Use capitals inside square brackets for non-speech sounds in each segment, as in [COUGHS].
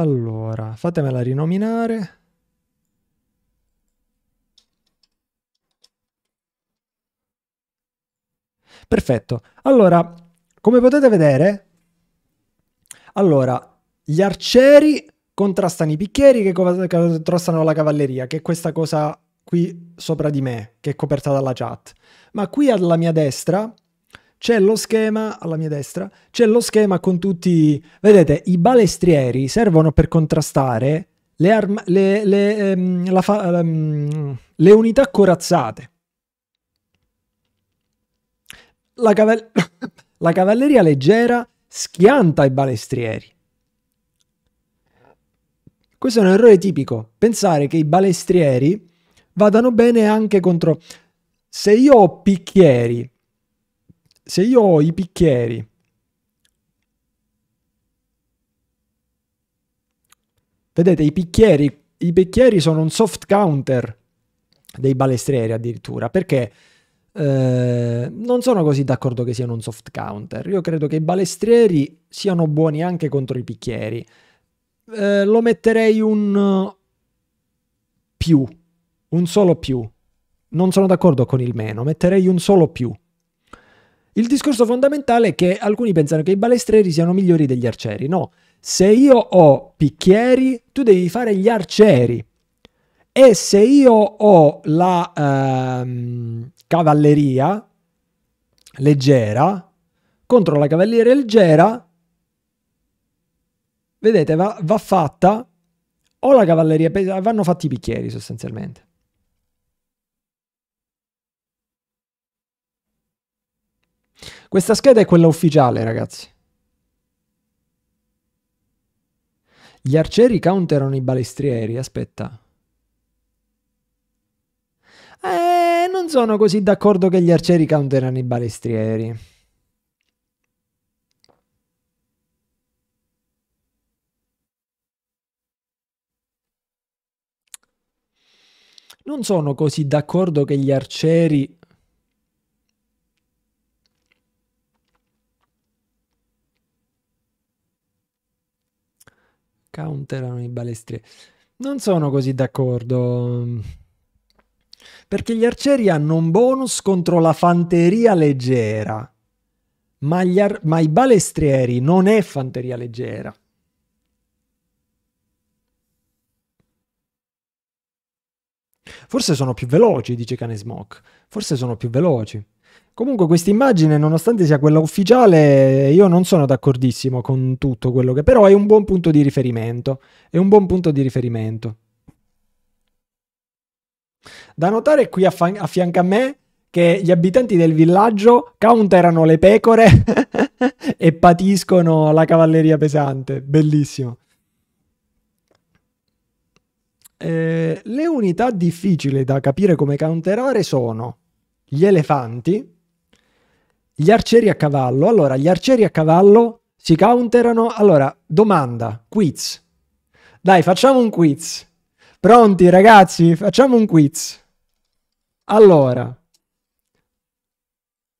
Allora, fatemela rinominare. Perfetto. Allora, come potete vedere, allora, gli arcieri contrastano i picchieri che contrastano la cavalleria, che è questa cosa qui sopra di me, che è coperta dalla chat. Ma qui alla mia destra c'è lo schema, alla mia destra, c'è lo schema con tutti... Vedete, i balestrieri servono per contrastare le, arma, le, le, ehm, la fa, ehm, le unità corazzate. La, cavall [COUGHS] la cavalleria leggera schianta i balestrieri. Questo è un errore tipico, pensare che i balestrieri vadano bene anche contro... Se io ho picchieri se io ho i picchieri Vedete, i picchieri i bicchieri sono un soft counter dei balestrieri addirittura, perché eh, non sono così d'accordo che siano un soft counter. Io credo che i balestrieri siano buoni anche contro i picchieri Eh, lo metterei un più, un solo più. Non sono d'accordo con il meno, metterei un solo più. Il discorso fondamentale è che alcuni pensano che i balestrieri siano migliori degli arcieri. No, se io ho picchieri, tu devi fare gli arcieri. E se io ho la ehm, cavalleria leggera contro la cavalleria leggera, vedete, va, va fatta o la cavalleria pesante, vanno fatti i picchieri sostanzialmente. Questa scheda è quella ufficiale, ragazzi. Gli arcieri counterano i balestrieri, aspetta. Eh, non sono così d'accordo che gli arcieri counterano i balestrieri. Non sono così d'accordo che gli arcieri counterano i balestrieri. Non sono così d'accordo. Perché gli arcieri hanno un bonus contro la fanteria leggera. Ma, ar- ma i balestrieri non è fanteria leggera. Forse sono più veloci, dice Canesmok. Forse sono più veloci. Comunque questa immagine, nonostante sia quella ufficiale, io non sono d'accordissimo con tutto quello che... però è un buon punto di riferimento. È un buon punto di riferimento. Da notare qui a, fa- a fianco a me che gli abitanti del villaggio counterano le pecore [LAUGHS] e patiscono la cavalleria pesante. Bellissimo. Eh, le unità difficili da capire come counterare sono gli elefanti, gli arcieri a cavallo. Allora, gli arcieri a cavallo si counterano. Allora, domanda, quiz. Dai, facciamo un quiz. Pronti ragazzi? Facciamo un quiz. Allora,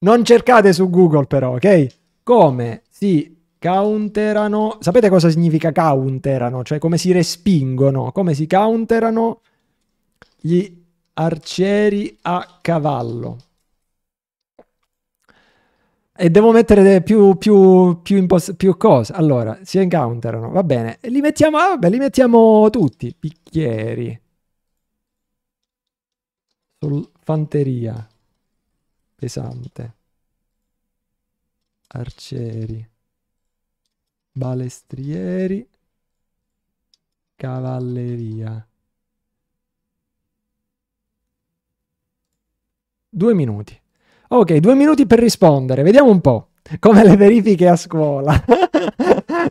non cercate su Google però, ok? Come si counterano... Sapete cosa significa counterano? Cioè come si respingono, come si counterano gli arcieri a cavallo. E devo mettere più, più, più, più cose. Allora, si incounterano, va bene. E li mettiamo, ah, vabbè, li mettiamo tutti. Bicchieri. fanteria. Pesante. Arcieri. Balestrieri. Cavalleria. Due minuti. Ok, due minuti per rispondere, vediamo un po'. Come le verifiche a scuola. [LAUGHS]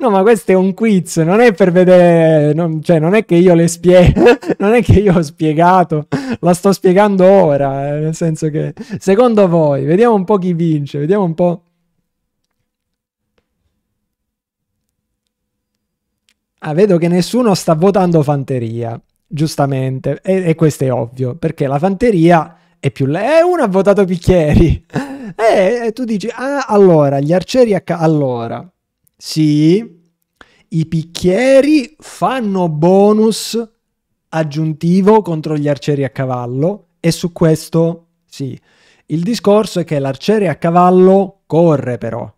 no, ma questo è un quiz, non è per vedere, non, cioè non è che io le spiego, [LAUGHS] non è che io ho spiegato, la sto spiegando ora, eh, nel senso che secondo voi, vediamo un po' chi vince, vediamo un po'. Ah, vedo che nessuno sta votando fanteria, giustamente, e, e questo è ovvio, perché la fanteria è più lei. Eh, uno ha votato Picchieri. [LAUGHS] E eh, eh, tu dici, ah, allora, gli arcieri a ca- Allora, sì, i picchieri fanno bonus aggiuntivo contro gli arcieri a cavallo e su questo sì. Il discorso è che l'arciere a cavallo corre però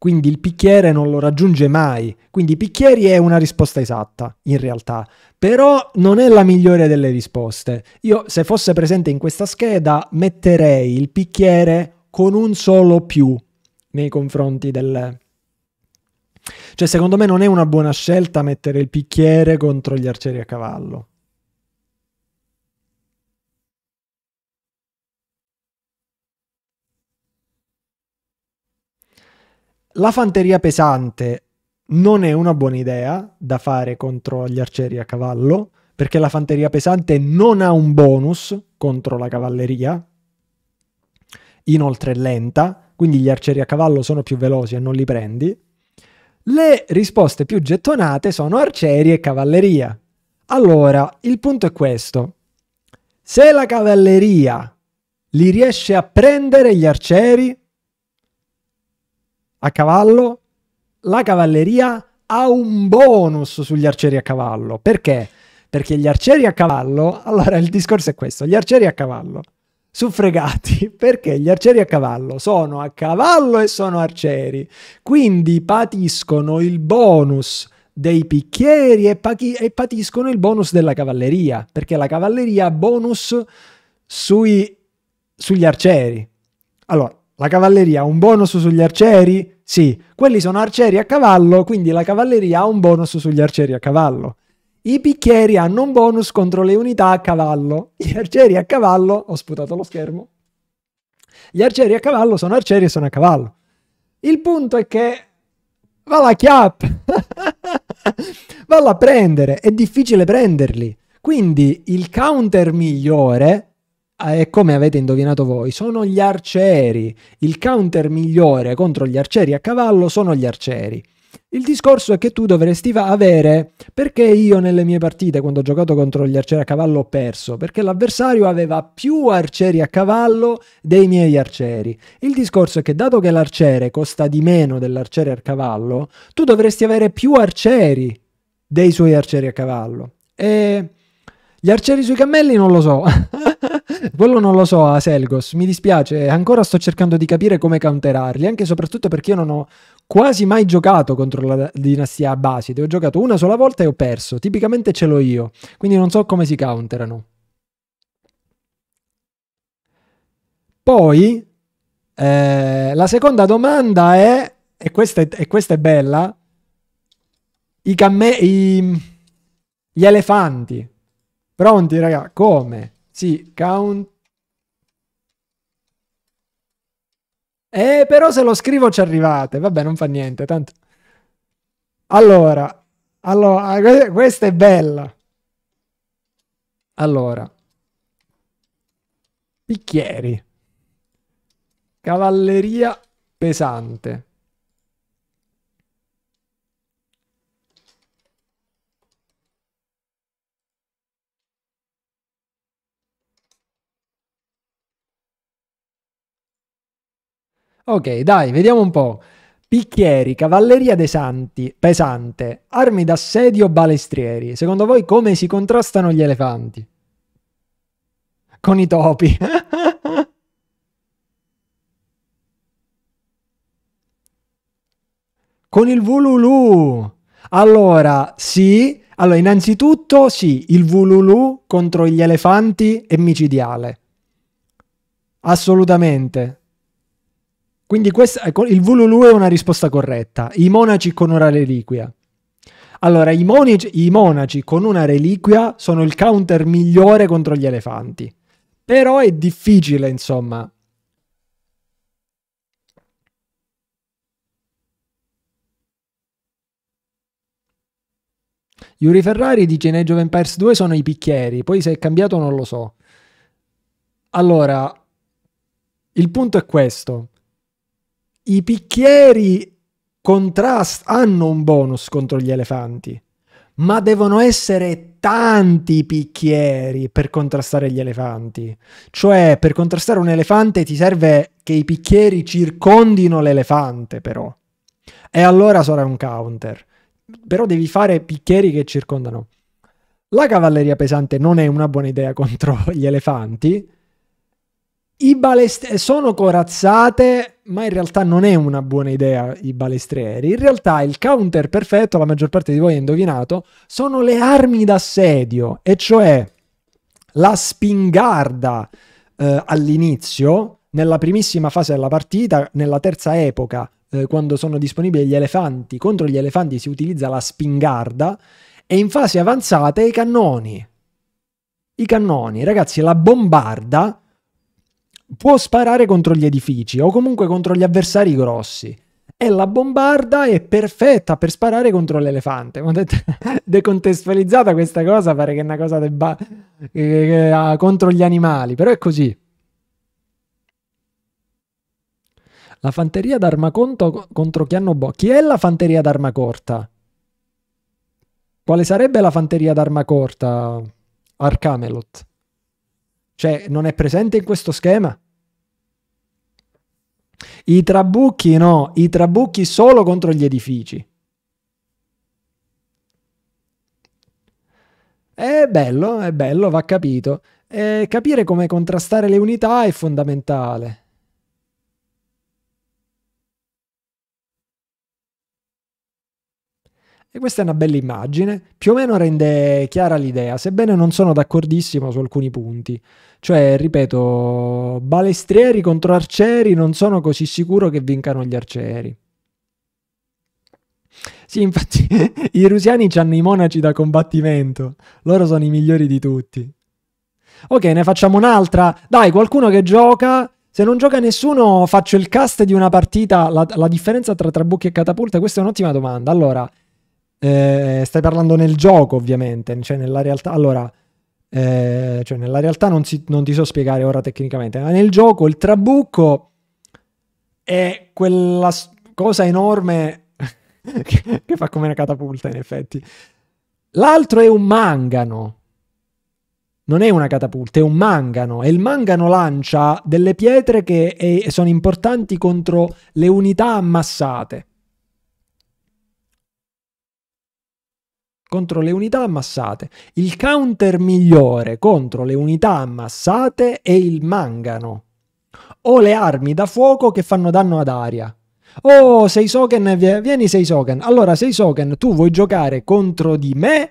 quindi il picchiere non lo raggiunge mai. Quindi i bicchieri è una risposta esatta, in realtà, però non è la migliore delle risposte. Io, se fosse presente in questa scheda, metterei il picchiere con un solo più nei confronti del... Cioè, secondo me non è una buona scelta mettere il picchiere contro gli arcieri a cavallo. La fanteria pesante non è una buona idea da fare contro gli arcieri a cavallo, perché la fanteria pesante non ha un bonus contro la cavalleria, inoltre è lenta, quindi gli arcieri a cavallo sono più veloci e non li prendi. Le risposte più gettonate sono arcieri e cavalleria. Allora, il punto è questo. Se la cavalleria li riesce a prendere gli arcieri, a cavallo, la cavalleria ha un bonus sugli arcieri a cavallo. Perché? Perché gli arcieri a cavallo, [LAUGHS] allora il discorso è questo, gli arcieri a cavallo su fregati, [LAUGHS] perché gli arcieri a cavallo sono a cavallo e sono arcieri, quindi patiscono il bonus dei picchieri e, e patiscono il bonus della cavalleria, perché la cavalleria ha bonus sui, sugli arcieri. Allora, la cavalleria ha un bonus sugli arcieri? Sì, quelli sono arcieri a cavallo, quindi la cavalleria ha un bonus sugli arcieri a cavallo. I picchieri hanno un bonus contro le unità a cavallo. Gli arcieri a cavallo, ho sputato lo schermo. Gli arcieri a cavallo sono arcieri e sono a cavallo. Il punto è che va la chiap. [LAUGHS] Valla a prendere, è difficile prenderli. Quindi il counter migliore Ah, e come avete indovinato voi, sono gli arcieri. Il counter migliore contro gli arcieri a cavallo sono gli arcieri. Il discorso è che tu dovresti avere perché io nelle mie partite quando ho giocato contro gli arcieri a cavallo ho perso, perché l'avversario aveva più arcieri a cavallo dei miei arcieri. Il discorso è che dato che l'arciere costa di meno dell'arciere a cavallo, tu dovresti avere più arcieri dei suoi arcieri a cavallo. E gli arcieri sui cammelli non lo so. [LAUGHS] Quello non lo so, Aselgos, mi dispiace, ancora sto cercando di capire come counterarli, anche e soprattutto perché io non ho quasi mai giocato contro la dinastia Baside, ho giocato una sola volta e ho perso, tipicamente ce l'ho io, quindi non so come si counterano. Poi, eh, la seconda domanda è, e questa è, e questa è bella, i camme- i, gli elefanti. Pronti, raga? Come? Sì, count. Eh, però se lo scrivo ci arrivate. Vabbè, non fa niente, tanto. Allora, allora ah, questa è bella. Allora. Bicchieri. Cavalleria pesante. Ok, dai, vediamo un po'. Picchieri, cavalleria dei santi, pesante, armi d'assedio, balestrieri. Secondo voi come si contrastano gli elefanti? Con i topi. [LAUGHS] Con il vululù. Allora, sì. Allora, innanzitutto, sì, il vululù contro gli elefanti è micidiale. Assolutamente. Quindi questa, ecco, il Vululu è una risposta corretta. I monaci con una reliquia. Allora, i, monici, i monaci con una reliquia sono il counter migliore contro gli elefanti. Però è difficile, insomma, Yuri Ferrari dice: Age of Empires 2 sono i picchieri. Poi se è cambiato non lo so. Allora, il punto è questo i picchieri contrast hanno un bonus contro gli elefanti, ma devono essere tanti picchieri per contrastare gli elefanti. Cioè, per contrastare un elefante ti serve che i picchieri circondino l'elefante, però. E allora sarà un counter. Però devi fare picchieri che circondano. La cavalleria pesante non è una buona idea [LAUGHS] contro gli elefanti, i balestrieri sono corazzate, ma in realtà non è una buona idea i balestrieri. In realtà il counter perfetto, la maggior parte di voi ha indovinato, sono le armi d'assedio, e cioè la spingarda eh, all'inizio, nella primissima fase della partita, nella terza epoca, eh, quando sono disponibili gli elefanti, contro gli elefanti si utilizza la spingarda, e in fase avanzata i cannoni. I cannoni, ragazzi, la bombarda può sparare contro gli edifici o comunque contro gli avversari grossi. E la bombarda è perfetta per sparare contro l'elefante. Ma [LAUGHS] decontestualizzata questa cosa pare che è una cosa debba, eh, contro gli animali, però è così. La fanteria d'arma conto contro chi hanno bo... Chi è la fanteria d'arma corta? Quale sarebbe la fanteria d'arma corta? Arcamelot. Cioè, non è presente in questo schema? I trabucchi no, i trabucchi solo contro gli edifici. È bello, è bello, va capito. E capire come contrastare le unità è fondamentale. E questa è una bella immagine, più o meno rende chiara l'idea, sebbene non sono d'accordissimo su alcuni punti. Cioè, ripeto, balestrieri contro arcieri non sono così sicuro che vincano gli arcieri. Sì, infatti, [LAUGHS] i rusiani hanno i monaci da combattimento, loro sono i migliori di tutti. Ok, ne facciamo un'altra. Dai, qualcuno che gioca, se non gioca nessuno, faccio il cast di una partita. La, la differenza tra Trabucchi e catapulte? Questa è un'ottima domanda. Allora, eh, stai parlando nel gioco, ovviamente, cioè nella realtà. Allora, eh, cioè nella realtà non, si, non, ti so spiegare ora tecnicamente, ma nel gioco il trabucco è quella cosa enorme [LAUGHS] che, che fa come una catapulta, in effetti. L'altro è un mangano. Non è una catapulta, è un mangano e il mangano lancia delle pietre che è, sono importanti contro le unità ammassate. contro le unità ammassate. Il counter migliore contro le unità ammassate è il mangano. O le armi da fuoco che fanno danno ad aria. Oh, Seisoken, vieni Seisoken. Allora, Seisoken, tu vuoi giocare contro di me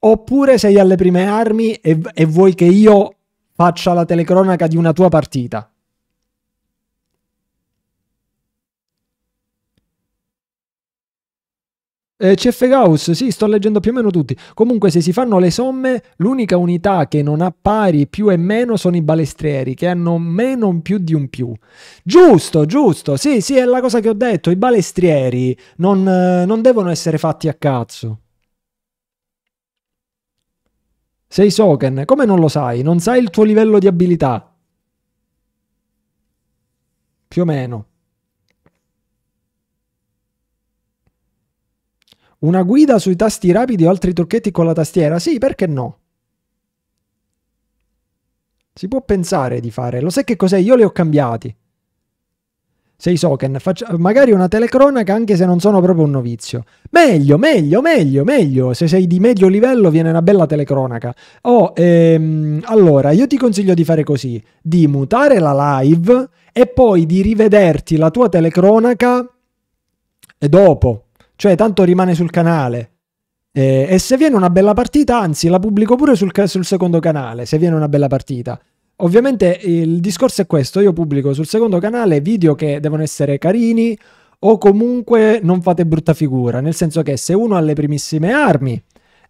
oppure sei alle prime armi e, e vuoi che io faccia la telecronaca di una tua partita? Eh, CF Gauss, sì, sto leggendo più o meno tutti. Comunque, se si fanno le somme, l'unica unità che non ha pari più e meno sono i balestrieri, che hanno meno più di un più. Giusto, giusto, sì, sì, è la cosa che ho detto. I balestrieri non, eh, non devono essere fatti a cazzo. Sei Soken, come non lo sai? Non sai il tuo livello di abilità? Più o meno. Una guida sui tasti rapidi o altri trucchetti con la tastiera? Sì, perché no? Si può pensare di fare. Lo sai che cos'è? Io li ho cambiati. Sei Soken, faccia magari una telecronaca anche se non sono proprio un novizio. Meglio, meglio, meglio, meglio. Se sei di medio livello viene una bella telecronaca. Oh, ehm, allora, io ti consiglio di fare così, di mutare la live e poi di rivederti la tua telecronaca e dopo. Cioè, tanto rimane sul canale. Eh, e se viene una bella partita, anzi, la pubblico pure sul, sul secondo canale, se viene una bella partita. Ovviamente il discorso è questo, io pubblico sul secondo canale video che devono essere carini o comunque non fate brutta figura, nel senso che se uno ha le primissime armi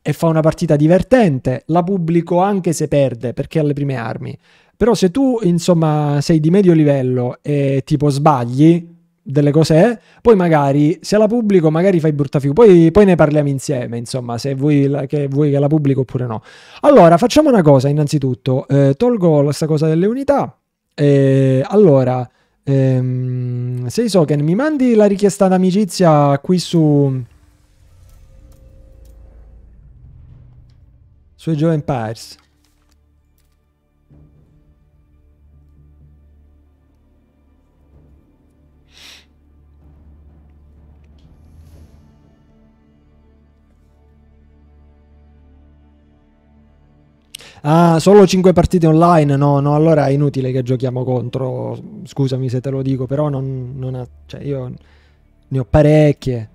e fa una partita divertente, la pubblico anche se perde perché ha le prime armi. Però se tu, insomma, sei di medio livello e tipo sbagli, delle cose, eh, poi magari se la pubblico magari fai brutta figura, poi, poi, ne parliamo insieme, insomma, se vuoi, che, vuoi che la pubblico oppure no. Allora, facciamo una cosa innanzitutto, eh, tolgo questa cosa delle unità, eh, allora, ehm, sei Soken, mi mandi la richiesta d'amicizia qui su... su Joe Empires. ah, solo 5 partite online, no, no, allora è inutile che giochiamo contro, scusami se te lo dico, però non, non ha, cioè io ne ho parecchie.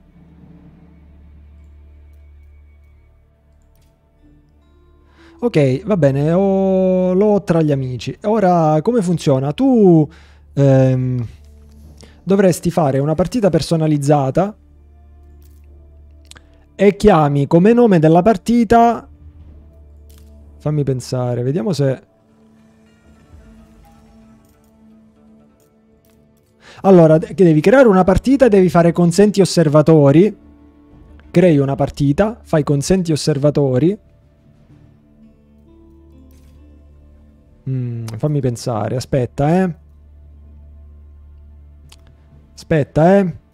Ok, va bene, ho, l'ho tra gli amici. Ora, come funziona? Tu ehm, dovresti fare una partita personalizzata e chiami come nome della partita Fammi pensare, vediamo se... Allora, devi creare una partita, devi fare consenti osservatori. Crei una partita, fai consenti osservatori. Mm, fammi pensare, aspetta, eh. Aspetta, eh.